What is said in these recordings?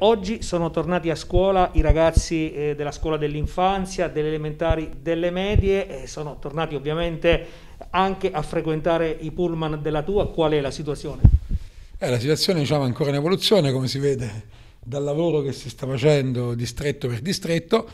Oggi sono tornati a scuola i ragazzi eh, della scuola dell'infanzia, delle elementari, delle medie, e sono tornati ovviamente anche a frequentare i pullman della tua. Qual è la situazione? Eh, la situazione diciamo, è ancora in evoluzione, come si vede dal lavoro che si sta facendo distretto per distretto.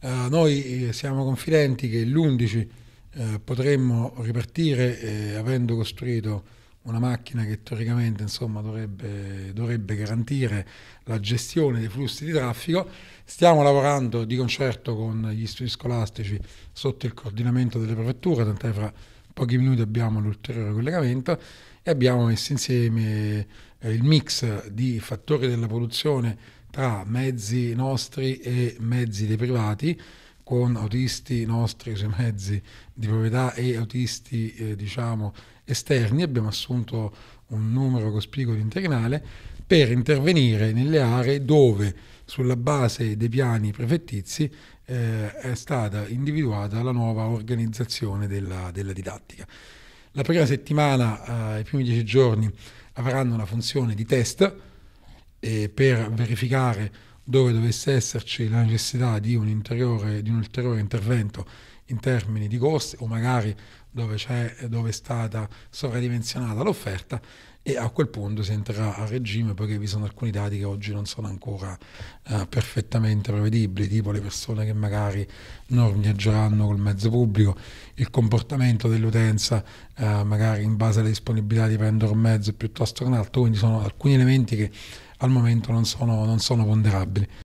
Eh, noi eh, siamo confidenti che l'11 eh, potremmo ripartire avendo costruito una macchina che teoricamente insomma, dovrebbe, dovrebbe, garantire la gestione dei flussi di traffico. Stiamo lavorando di concerto con gli studi scolastici sotto il coordinamento delle prefetture, tant'è fra pochi minuti abbiamo l'ulteriore collegamento e abbiamo messo insieme eh, il mix di fattori della produzione tra mezzi nostri e mezzi dei privati con autisti nostri sui cioè, mezzi di proprietà e autisti eh, diciamo esterni, abbiamo assunto un numero cospicuo di interinale per intervenire nelle aree dove sulla base dei piani prefettizi eh, è stata individuata la nuova organizzazione della, della didattica. La prima settimana, eh, i primi dieci giorni, avranno una funzione di test eh, per verificare dove dovesse esserci la necessità di un, di un ulteriore intervento in termini di costi o magari dove, dove è stata sovradimensionata l'offerta e a quel punto si entrerà a regime poiché vi sono alcuni dati che oggi non sono ancora eh, perfettamente prevedibili, tipo le persone che magari non viaggeranno col mezzo pubblico, il comportamento dell'utenza eh, magari in base alle disponibilità di prendere un mezzo piuttosto che un altro, quindi sono alcuni elementi che al momento non sono, non sono ponderabili.